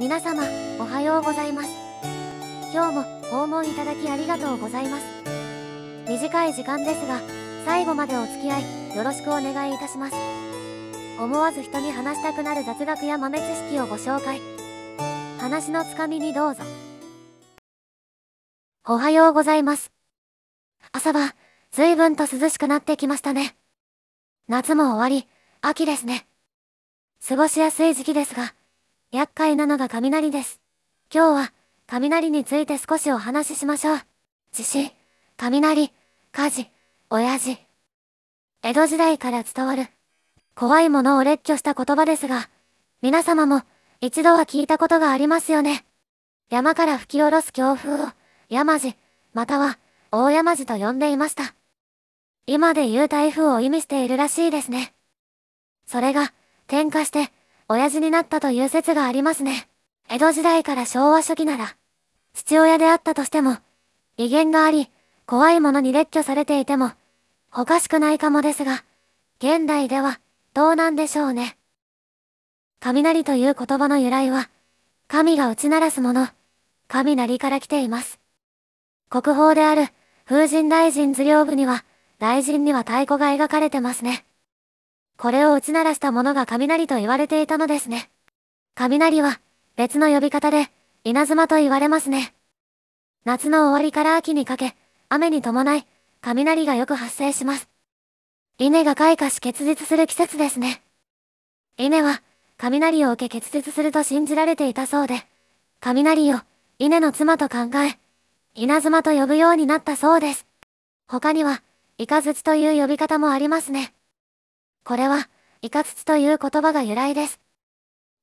皆様、おはようございます。今日も訪問いただきありがとうございます。短い時間ですが、最後までお付き合い、よろしくお願いいたします。思わず人に話したくなる雑学や豆知識をご紹介。話のつかみにどうぞ。おはようございます。朝は、随分と涼しくなってきましたね。夏も終わり、秋ですね。過ごしやすい時期ですが、厄介なのが雷です。今日は、雷について少しお話ししましょう。地震、雷、火事、親父。江戸時代から伝わる、怖いものを列挙した言葉ですが、皆様も、一度は聞いたことがありますよね。山から吹き下ろす強風を、山路、または、大山地と呼んでいました。今で言う台風を意味しているらしいですね。それが、転化して、親父になったという説がありますね。江戸時代から昭和初期なら、父親であったとしても、威厳があり、怖いものに列挙されていても、おかしくないかもですが、現代では、どうなんでしょうね。雷という言葉の由来は、神が打ち鳴らすもの、雷から来ています。国宝である、風神大臣図領部には、大臣には太鼓が描かれてますね。これを打ち鳴らしたものが雷と言われていたのですね。雷は、別の呼び方で、稲妻と言われますね。夏の終わりから秋にかけ、雨に伴い、雷がよく発生します。稲が開花し結実する季節ですね。稲は、雷を受け結実すると信じられていたそうで、雷を、稲の妻と考え、稲妻と呼ぶようになったそうです。他には、イカズチという呼び方もありますね。これは、いかつつという言葉が由来です。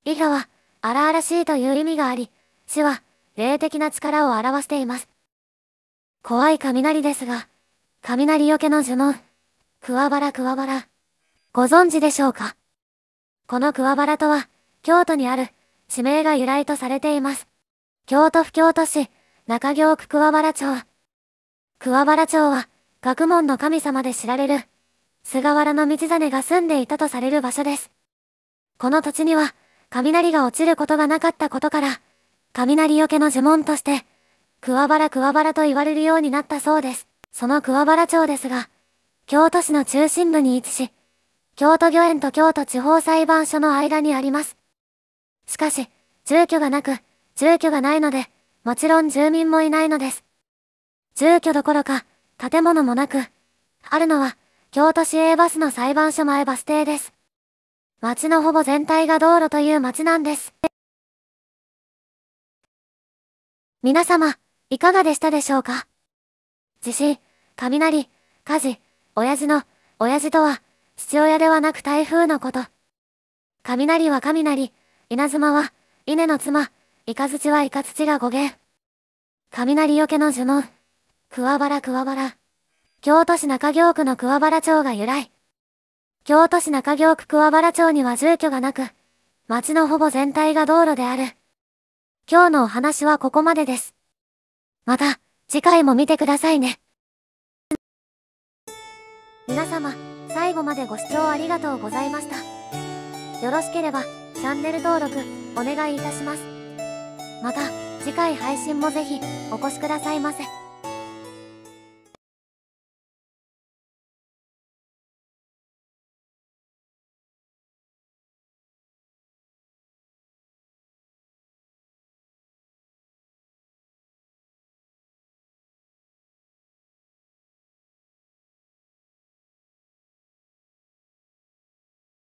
イカは、荒々しいという意味があり、死は、霊的な力を表しています。怖い雷ですが、雷よけの呪文、クワバラクワバラ、ご存知でしょうかこのクワバラとは、京都にある、地名が由来とされています。京都府京都市、中京区桑原町。桑原町は、学問の神様で知られる、菅原道真が住んでいたとされる場所です。この土地には、雷が落ちることがなかったことから、雷よけの呪文として、桑原桑原と言われるようになったそうです。その桑原町ですが、京都市の中心部に位置し、京都御苑と京都地方裁判所の間にあります。しかし、住居がなく、住居がないので、もちろん住民もいないのです。住居どころか、建物もなく、あるのは、京都市営バスの裁判所前バス停です。町のほぼ全体が道路という街なんです。皆様、いかがでしたでしょうか地震、雷、火事、親父の、親父とは、父親ではなく台風のこと。雷は雷、稲妻は、稲の妻、イカ土はイカ土が語源。雷よけの呪文。桑原桑原。京都市中京区の桑原町が由来。京都市中京区桑原町には住居がなく、町のほぼ全体が道路である。今日のお話はここまでです。また、次回も見てくださいね。皆様、最後までご視聴ありがとうございました。よろしければ、チャンネル登録、お願いいたします。また、次回配信もぜひ、お越しくださいませ。